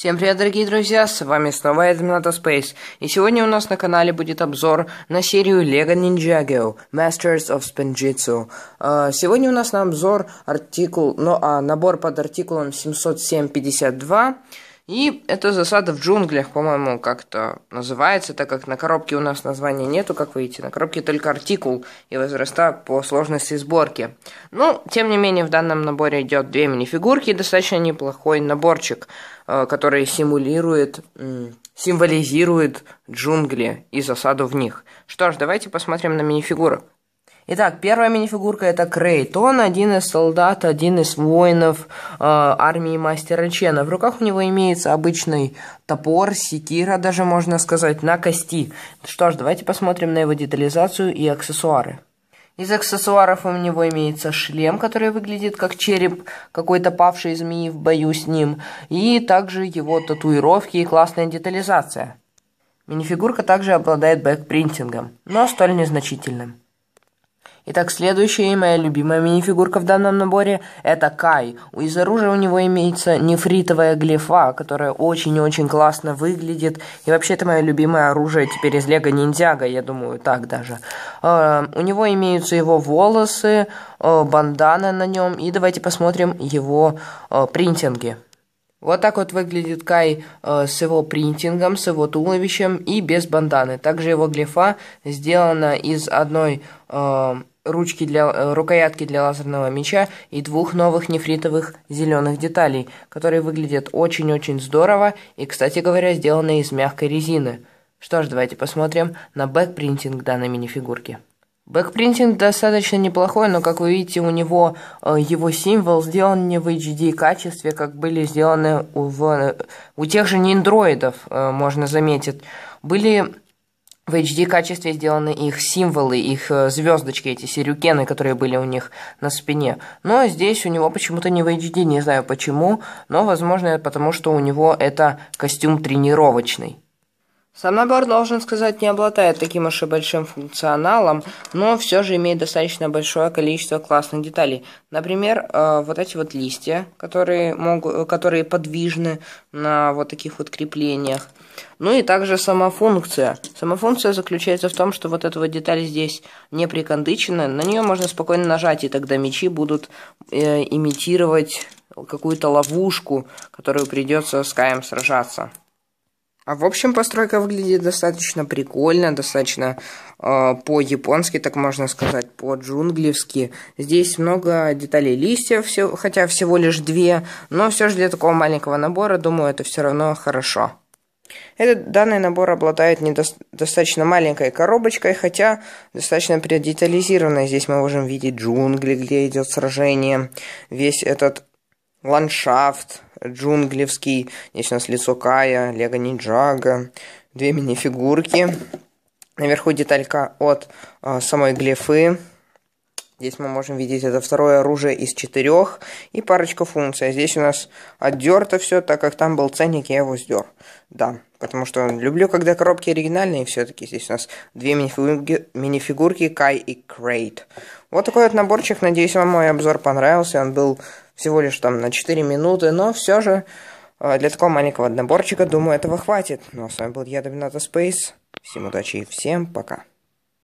Всем привет, дорогие друзья, с вами снова Эдмината Space, и сегодня у нас на канале будет обзор на серию LEGO Ninjago Masters of Spenjitzu. А, сегодня у нас на обзор артикул, ну а набор под артикулом 70752, и это засада в джунглях, по-моему, как-то называется, так как на коробке у нас названия нету, как видите. На коробке только артикул и возраста по сложности сборки. Ну, тем не менее, в данном наборе идет две мини-фигурки, достаточно неплохой наборчик, э, который симулирует, символизирует джунгли и засаду в них. Что ж, давайте посмотрим на мини-фигурок. Итак, первая минифигурка это Крейт. Он один из солдат, один из воинов э, армии мастера Чена. В руках у него имеется обычный топор, секира даже можно сказать, на кости. Что ж, давайте посмотрим на его детализацию и аксессуары. Из аксессуаров у него имеется шлем, который выглядит как череп какой-то павшей змеи в бою с ним, и также его татуировки и классная детализация. Минифигурка также обладает бэкпринтингом, но столь незначительным. Итак, следующая и моя любимая мини-фигурка в данном наборе – это Кай. Из оружия у него имеется нефритовая глифа, которая очень-очень классно выглядит. И вообще, это мое любимое оружие теперь из Лего Ниндзяго, я думаю, так даже. Э, у него имеются его волосы, э, бандана на нем. И давайте посмотрим его э, принтинги. Вот так вот выглядит Кай э, с его принтингом, с его туловищем и без банданы. Также его глифа сделана из одной э, ручки для, э, рукоятки для лазерного меча и двух новых нефритовых зеленых деталей, которые выглядят очень-очень здорово и, кстати говоря, сделаны из мягкой резины. Что ж, давайте посмотрим на бэкпринтинг данной минифигурки. Бэкпринтинг достаточно неплохой, но, как вы видите, у него э, его символ сделан не в HD качестве, как были сделаны у, в, э, у тех же ниндроидов, можно заметить. Были в HD качестве сделаны их символы, их э, звездочки, эти сирюкены, которые были у них на спине. Но здесь у него почему-то не в HD, не знаю почему, но возможно потому, что у него это костюм тренировочный. Сам набор, должен сказать, не обладает таким уж и большим функционалом, но все же имеет достаточно большое количество классных деталей. Например, э, вот эти вот листья, которые, могут, э, которые подвижны на вот таких вот креплениях. Ну и также сама функция. Сама функция заключается в том, что вот эта вот деталь здесь не прикондычена, на нее можно спокойно нажать, и тогда мечи будут э, имитировать какую-то ловушку, которую придется с Каем сражаться. А в общем, постройка выглядит достаточно прикольно, достаточно э, по-японски, так можно сказать, по-джунглевски. Здесь много деталей листьев, все, хотя всего лишь две, но все же для такого маленького набора, думаю, это все равно хорошо. Этот данный набор обладает недостаточно достаточно маленькой коробочкой, хотя достаточно предетализированной. Здесь мы можем видеть джунгли, где идет сражение, весь этот ландшафт, Джунглевский, здесь у нас лицо Кая, Лего Ниджага, две мини-фигурки. Наверху деталька от э, самой глифы. Здесь мы можем видеть это второе оружие из четырех и парочка функций. А здесь у нас отдерто все, так как там был ценник, я его сдер. Да, потому что люблю, когда коробки оригинальные, все-таки здесь у нас две мини-фигурки, мини Кай и Крейт. Вот такой вот наборчик. Надеюсь, вам мой обзор понравился. Он был всего лишь там на 4 минуты, но все же э, для такого маленького наборчика, думаю, этого хватит. Ну а с вами был я, Доминато Спейс. Всем удачи и всем пока.